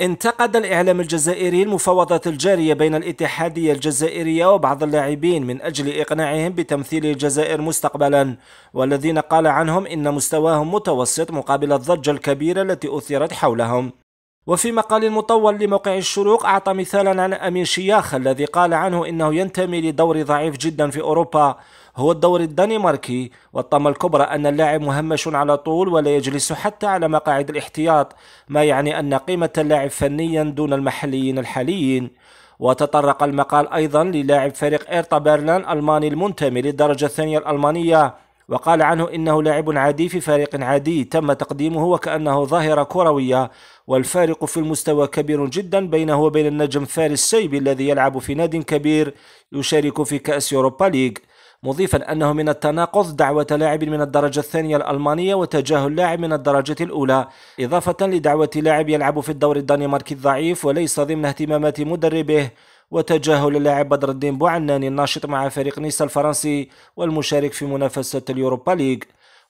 انتقد الإعلام الجزائري المفاوضات الجارية بين الاتحادية الجزائرية وبعض اللاعبين من أجل إقناعهم بتمثيل الجزائر مستقبلا والذين قال عنهم إن مستواهم متوسط مقابل الضجة الكبيرة التي أثيرت حولهم وفي مقال مطول لموقع الشروق أعطى مثالا عن أمين شياخ الذي قال عنه إنه ينتمي لدور ضعيف جدا في أوروبا هو الدور الدنماركي والطمة الكبرى أن اللاعب مهمش على طول ولا يجلس حتى على مقاعد الاحتياط ما يعني أن قيمة اللاعب فنيا دون المحليين الحاليين وتطرق المقال أيضا للاعب فريق إيرتا بيرلان الماني المنتمي للدرجة الثانية الألمانية وقال عنه إنه لاعب عادي في فريق عادي تم تقديمه وكأنه ظاهرة كروية والفارق في المستوى كبير جدا بينه وبين النجم فارس سيبي الذي يلعب في ناد كبير يشارك في كأس يوروبا ليج مضيفا أنه من التناقض دعوة لاعب من الدرجة الثانية الألمانية وتجاهل لاعب من الدرجة الأولى إضافة لدعوة لاعب يلعب في الدور الدنماركي الضعيف وليس ضمن اهتمامات مدربه وتجاهل اللاعب بدر الدين بوعناني الناشط مع فريق نيس الفرنسي والمشارك في منافسة اليوروبا ليج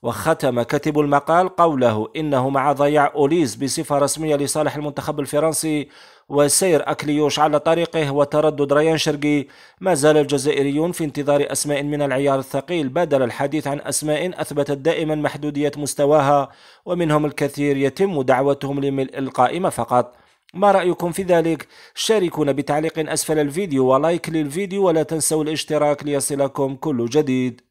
وختم كاتب المقال قوله إنه مع ضياع أوليز بصفة رسمية لصالح المنتخب الفرنسي وسير أكليوش على طريقه وتردد ريان شرقي ما زال الجزائريون في انتظار أسماء من العيار الثقيل بدل الحديث عن أسماء أثبتت دائما محدودية مستواها ومنهم الكثير يتم دعوتهم لملء القائمة فقط ما رأيكم في ذلك؟ شاركونا بتعليق أسفل الفيديو ولايك للفيديو ولا تنسوا الاشتراك ليصلكم كل جديد